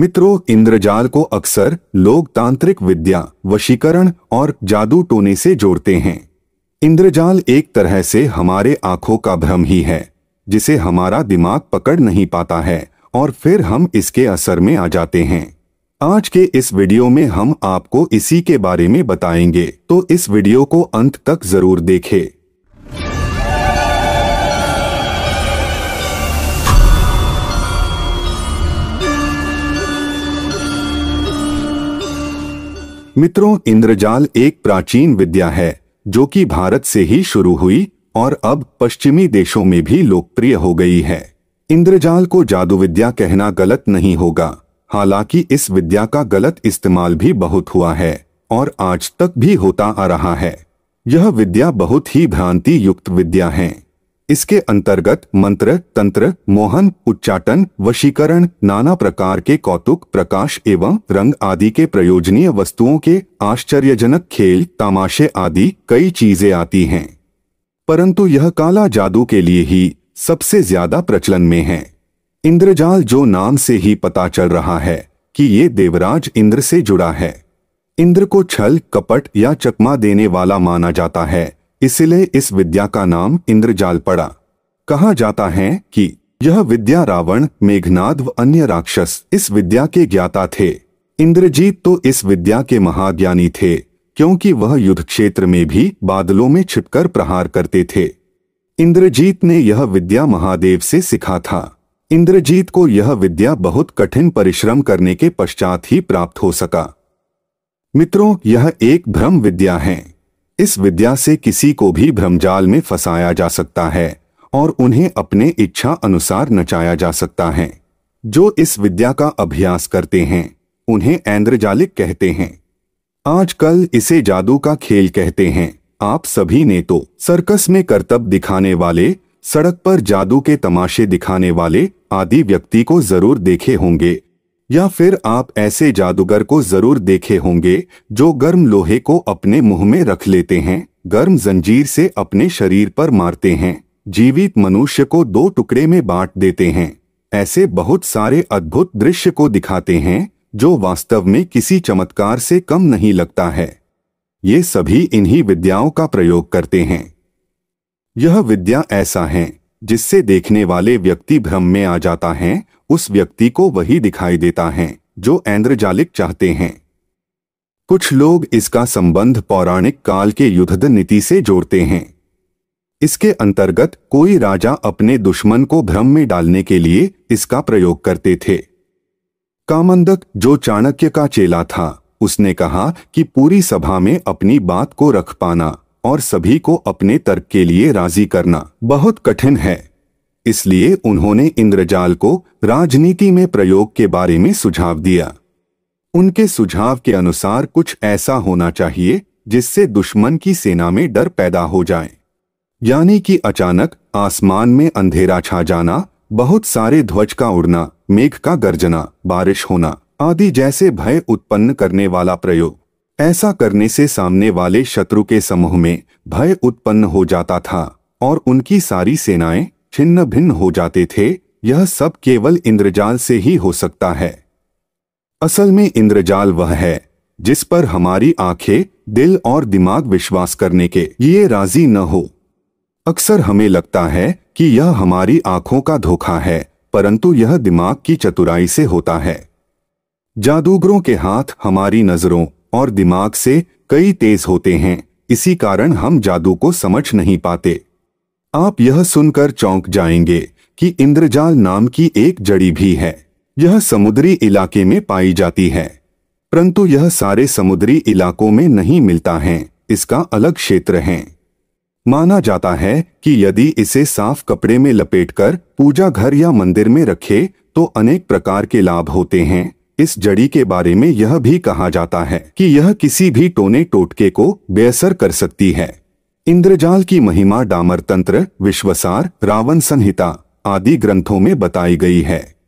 मित्रों इंद्रजाल को अक्सर लोग तांत्रिक विद्या वशीकरण और जादू टोने से जोड़ते हैं इंद्रजाल एक तरह से हमारे आंखों का भ्रम ही है जिसे हमारा दिमाग पकड़ नहीं पाता है और फिर हम इसके असर में आ जाते हैं आज के इस वीडियो में हम आपको इसी के बारे में बताएंगे तो इस वीडियो को अंत तक जरूर देखें मित्रों इंद्रजाल एक प्राचीन विद्या है जो कि भारत से ही शुरू हुई और अब पश्चिमी देशों में भी लोकप्रिय हो गई है इंद्रजाल को जादू विद्या कहना गलत नहीं होगा हालांकि इस विद्या का गलत इस्तेमाल भी बहुत हुआ है और आज तक भी होता आ रहा है यह विद्या बहुत ही भ्रांति युक्त विद्या है इसके अंतर्गत मंत्र तंत्र मोहन उच्चाटन वशीकरण नाना प्रकार के कौतुक प्रकाश एवं रंग आदि के प्रयोजनीय वस्तुओं के आश्चर्यजनक खेल तमाशे आदि कई चीजें आती हैं परंतु यह काला जादू के लिए ही सबसे ज्यादा प्रचलन में है इंद्रजाल जो नाम से ही पता चल रहा है कि ये देवराज इंद्र से जुड़ा है इंद्र को छल कपट या चकमा देने वाला माना जाता है इसलिए इस विद्या का नाम इंद्रजाल पड़ा कहा जाता है कि यह विद्या रावण मेघनाद व अन्य राक्षस इस विद्या के ज्ञाता थे इंद्रजीत तो इस विद्या के महाज्ञानी थे क्योंकि वह युद्ध क्षेत्र में भी बादलों में छिपकर प्रहार करते थे इंद्रजीत ने यह विद्या महादेव से सिखा था इंद्रजीत को यह विद्या बहुत कठिन परिश्रम करने के पश्चात ही प्राप्त हो सका मित्रों यह एक भ्रम विद्या है इस विद्या से किसी को भी भ्रमजाल में फंसाया जा सकता है और उन्हें अपने इच्छा अनुसार नचाया जा सकता है जो इस विद्या का अभ्यास करते हैं उन्हें ऐन्द्रजालिक कहते हैं आजकल इसे जादू का खेल कहते हैं आप सभी ने तो सर्कस में करतब दिखाने वाले सड़क पर जादू के तमाशे दिखाने वाले आदि व्यक्ति को जरूर देखे होंगे या फिर आप ऐसे जादूगर को जरूर देखे होंगे जो गर्म लोहे को अपने मुंह में रख लेते हैं गर्म जंजीर से अपने शरीर पर मारते हैं जीवित मनुष्य को दो टुकड़े में बांट देते हैं ऐसे बहुत सारे अद्भुत दृश्य को दिखाते हैं जो वास्तव में किसी चमत्कार से कम नहीं लगता है ये सभी इन्हीं विद्याओं का प्रयोग करते हैं यह विद्या ऐसा है जिससे देखने वाले व्यक्ति भ्रम में आ जाता है उस व्यक्ति को वही दिखाई देता है जो ऐन्द्रजालिक चाहते हैं कुछ लोग इसका संबंध पौराणिक काल के युद्ध नीति से जोड़ते हैं इसके अंतर्गत कोई राजा अपने दुश्मन को भ्रम में डालने के लिए इसका प्रयोग करते थे कामंदक जो चाणक्य का चेला था उसने कहा कि पूरी सभा में अपनी बात को रख पाना और सभी को अपने तर्क के लिए राजी करना बहुत कठिन है इसलिए उन्होंने इंद्रजाल को राजनीति में प्रयोग के बारे में सुझाव दिया उनके सुझाव के अनुसार कुछ ऐसा होना चाहिए जिससे दुश्मन की सेना में डर पैदा हो जाए यानी कि अचानक आसमान में अंधेरा छा जाना बहुत सारे ध्वज का उड़ना मेघ का गर्जना बारिश होना आदि जैसे भय उत्पन्न करने वाला प्रयोग ऐसा करने से सामने वाले शत्रु के समूह में भय उत्पन्न हो जाता था और उनकी सारी सेनाएं छिन्न भिन्न हो जाते थे यह सब केवल इंद्रजाल से ही हो सकता है असल में इंद्रजाल वह है जिस पर हमारी आंखें दिल और दिमाग विश्वास करने के लिए राजी न हो अक्सर हमें लगता है कि यह हमारी आंखों का धोखा है परंतु यह दिमाग की चतुराई से होता है जादूगरों के हाथ हमारी नजरों और दिमाग से कई तेज होते हैं इसी कारण हम जादू को समझ नहीं पाते आप यह सुनकर चौंक जाएंगे कि इंद्रजाल नाम की एक जड़ी भी है यह समुद्री इलाके में पाई जाती है परंतु यह सारे समुद्री इलाकों में नहीं मिलता है इसका अलग क्षेत्र है माना जाता है कि यदि इसे साफ कपड़े में लपेटकर पूजा घर या मंदिर में रखे तो अनेक प्रकार के लाभ होते हैं इस जड़ी के बारे में यह भी कहा जाता है कि यह किसी भी टोने टोटके को बेअसर कर सकती है इंद्रजाल की महिमा डामर तंत्र विश्वसार रावण संहिता आदि ग्रंथों में बताई गई है